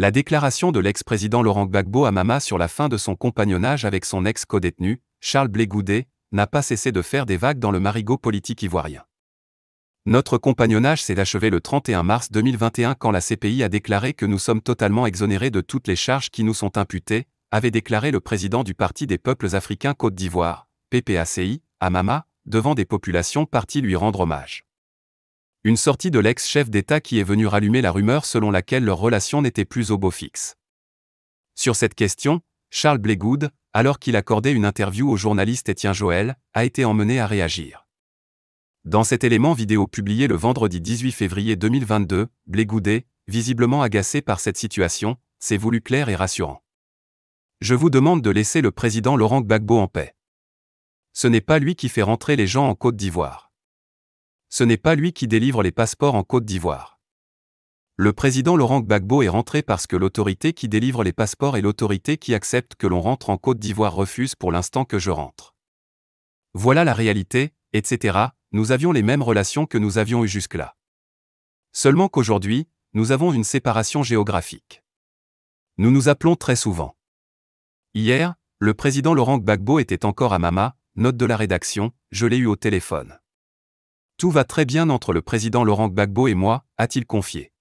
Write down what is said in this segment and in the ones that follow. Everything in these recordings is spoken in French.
La déclaration de l'ex-président Laurent Gbagbo à Mama sur la fin de son compagnonnage avec son ex-codétenu, Charles Blégoudet, n'a pas cessé de faire des vagues dans le marigot politique ivoirien. Notre compagnonnage s'est achevé le 31 mars 2021 quand la CPI a déclaré que nous sommes totalement exonérés de toutes les charges qui nous sont imputées, avait déclaré le président du Parti des peuples africains Côte d'Ivoire, PPACI, à Mama, devant des populations parties lui rendre hommage. Une sortie de l'ex-chef d'État qui est venu rallumer la rumeur selon laquelle leur relation n'était plus au beau fixe. Sur cette question, Charles Blégoud, alors qu'il accordait une interview au journaliste Étienne Joël, a été emmené à réagir. Dans cet élément vidéo publié le vendredi 18 février 2022, Goudé, visiblement agacé par cette situation, s'est voulu clair et rassurant. Je vous demande de laisser le président Laurent Gbagbo en paix. Ce n'est pas lui qui fait rentrer les gens en Côte d'Ivoire ce n'est pas lui qui délivre les passeports en Côte d'Ivoire. Le président Laurent Gbagbo est rentré parce que l'autorité qui délivre les passeports et l'autorité qui accepte que l'on rentre en Côte d'Ivoire refuse pour l'instant que je rentre. Voilà la réalité, etc. Nous avions les mêmes relations que nous avions eues jusque-là. Seulement qu'aujourd'hui, nous avons une séparation géographique. Nous nous appelons très souvent. Hier, le président Laurent Gbagbo était encore à Mama, note de la rédaction, je l'ai eu au téléphone. Tout va très bien entre le président Laurent Gbagbo et moi, a-t-il confié.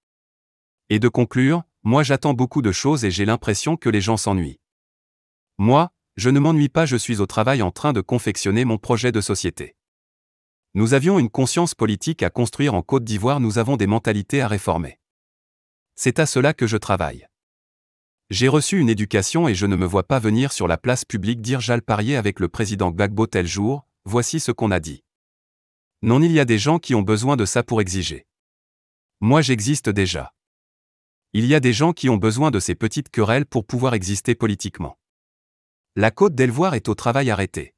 Et de conclure, moi j'attends beaucoup de choses et j'ai l'impression que les gens s'ennuient. Moi, je ne m'ennuie pas, je suis au travail en train de confectionner mon projet de société. Nous avions une conscience politique à construire en Côte d'Ivoire, nous avons des mentalités à réformer. C'est à cela que je travaille. J'ai reçu une éducation et je ne me vois pas venir sur la place publique dire parier avec le président Gbagbo tel jour, voici ce qu'on a dit. Non, il y a des gens qui ont besoin de ça pour exiger. Moi j'existe déjà. Il y a des gens qui ont besoin de ces petites querelles pour pouvoir exister politiquement. La côte d'Elvoir est au travail arrêté.